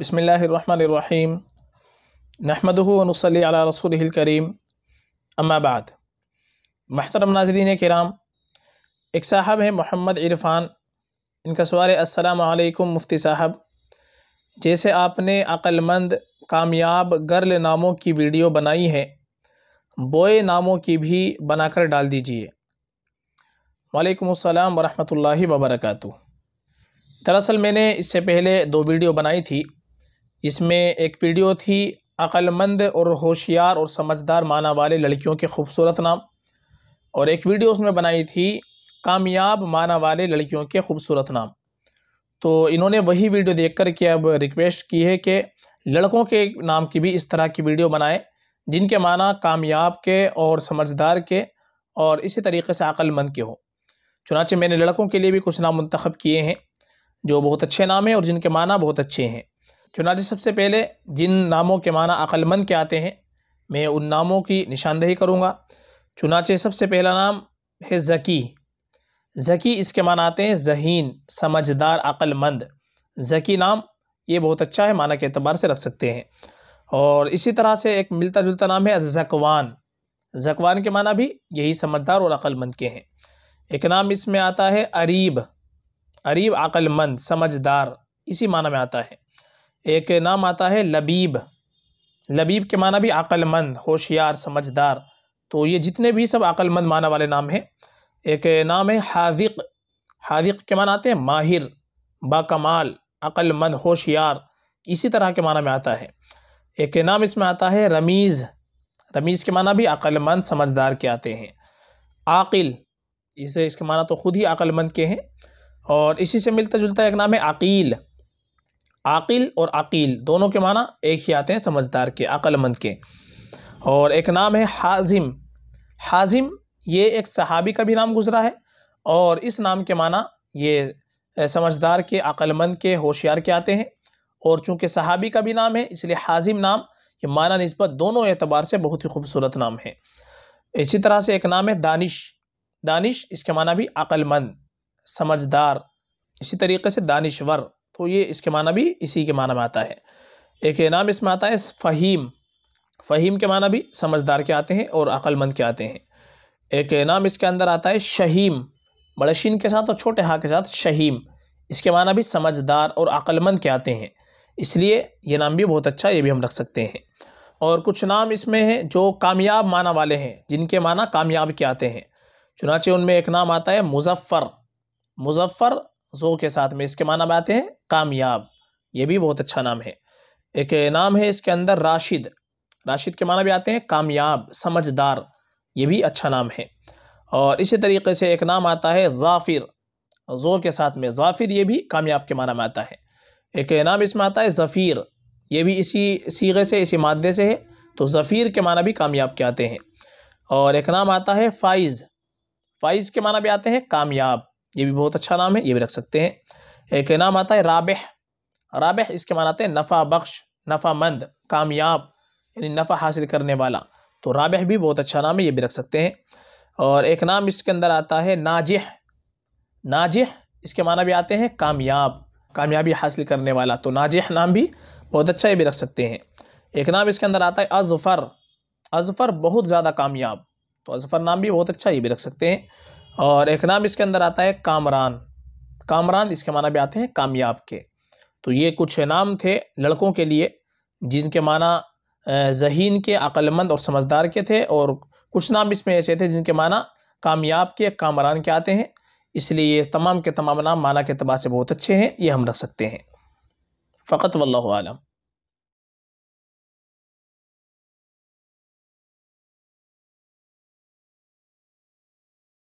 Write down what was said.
बसमीम नहमदनसली रसूल करीम अम्माबाद महतरम नाजरीन कराम एक साहब हैं मोहम्मद इरफान इनका सवाल है असलकम मुफ्ती साहब जैसे आपने अक्लमंद कामयाब गर्ल नामों की वीडियो बनाई है बोए नामों की भी बनाकर डाल दीजिए वालेकुम अस्सलाम वरहमतुल्लाहि वबरकatuh दरअसल मैंने इससे पहले दो वीडियो बनाई थी इसमें एक वीडियो थी अक्लमंद और होशियार और समझदार माना वाले लड़कियों के खूबसूरत नाम और एक वीडियो उसमें बनाई थी कामयाब माना वाले लड़कियों के खूबसूरत नाम तो इन्होंने वही वीडियो देख कर के अब रिक्वेस्ट की है कि लड़कों के नाम की भी इस तरह की वीडियो बनाएं जिनके माना कामयाब के और समझदार के और इसी तरीके से अक्लमंद के हों चुनाचे मैंने लड़कों के लिए भी कुछ नाम मंतखब किए हैं जो बहुत अच्छे नाम हैं और जिनके माना बहुत अच्छे हैं चुनाचे सबसे पहले जिन नामों के माना अक्लमंद के आते हैं मैं उन नामों की निशानदेही करूँगा चुनाचे सबसे पहला नाम है ज़की ज़की इसके माना आते हैं जहीन समझदार अक्लमंद ज़की नाम ये बहुत अच्छा है माना के अतबार से रख सकते हैं और इसी तरह से एक मिलता जुलता नाम है जकवान जकवान के माना भी यही समझदार और अक्लमंद के हैं एक नाम इसमें आता है अरीब अरीब अक्लमंद समझदार इसी माना में आता है एक नाम आता है लबीब लबीब के माना भी अक्लमंद होशियार समझदार तो ये जितने भी सब अक्लमंद माना वाले नाम हैं एक नाम है हाजिक हाजिक के माना आते हैं माहिर बाकमाल अक्लमंद होशियार इसी तरह के माना में आता है एक नाम इसमें आता है रमीज़ रमीज़ के माना भी अक्लमंद समझदार के आते हैं आकिल इसे इसके माना तो ख़ुद ही अक्लमंद के हैं और इसी से मिलता जुलता एक नाम है अकील आकिल और अकील दोनों के माना एक ही आते हैं समझदार के अक्लमंद के और एक नाम है हाजिम हाजिम ये एक सहाबी का भी नाम गुजरा है और इस नाम के माना ये समझदार के अक्लमंद के होशियार के आते हैं और चूँकि सहाबी का भी नाम है इसलिए हाजिम नाम ये माना नस्बत दोनों एतबार से बहुत ही खूबसूरत नाम है इसी तरह से एक नाम है दानिश दानिश इसके माना भी अक्लमंद समझदार इसी तरीके से दानिशवर तो ये इसके माना भी इसी के माना में आता है एक नाम इसमें आता है फ़हीम फ़हीम के माना भी समझदार के आते हैं और अक्लमंद के आते हैं एक नाम इसके अंदर आता है शहीम बड़शीन के साथ और छोटे हा के साथ शहीम इसके माना भी समझदार और अक्लमंद के आते हैं इसलिए ये नाम भी बहुत अच्छा ये भी हम रख सकते हैं और कुछ नाम इसमें हैं जो कामयाब माना वाले हैं जिनके माना कामयाब के आते हैं चुनाचे उनमें एक नाम आता है मुजफ़्फ़र मुजफ़्फ़र जो के साथ में इसके माना में आते हैं कामयाब ये भी बहुत अच्छा नाम है एक नाम है इसके अंदर राशिद राशिद के माना भी आते हैं कामयाब समझदार ये भी अच्छा नाम है और इसी तरीके से एक नाम आता है जाफिर जो के साथ में जाफिर ये भी कामयाब के माना में आता है एक नाम इसमें आता है ज़फ़ीर ये भी इसी सीगे से इसी मादे से है तो ज़फ़ीर के माना भी कामयाब के आते हैं और एक नाम आता है फ़ाइज़ फ़ाइज़ के माना भी आते हैं कामयाब ये भी बहुत अच्छा नाम है ये भी रख सकते हैं एक नाम आता है राबह राबह इसके मान आते हैं नफ़ा बख्श नफ़ा मंद कामयाब यानी नफ़ा हासिल करने वाला तो राबह भी बहुत अच्छा नाम है ये भी रख सकते हैं और एक नाम इसके अंदर आता है नाजह नाजह इसके माना भी आते हैं कामयाब कामयाबी हासिल करने वाला तो नाजह नाम भी बहुत अच्छा ये भी रख सकते हैं एक नाम इसके अंदर आता है अजफ़र अजफ़र बहुत ज़्यादा कामयाब तो अजफ़र नाम भी बहुत अच्छा ये भी रख सकते हैं और एक नाम इसके अंदर आता है कामरान कामरान इसके माना भी आते हैं कामयाब के तो ये कुछ नाम थे लड़कों के लिए जिनके माना जहीन के अक्लमंद और समझदार के थे और कुछ नाम इसमें ऐसे थे जिनके माना कामयाब के कामरान के आते हैं इसलिए ये तमाम के तमाम नाम माना के अतबार से बहुत अच्छे हैं ये हम रख सकते हैं फ़कत वल्लम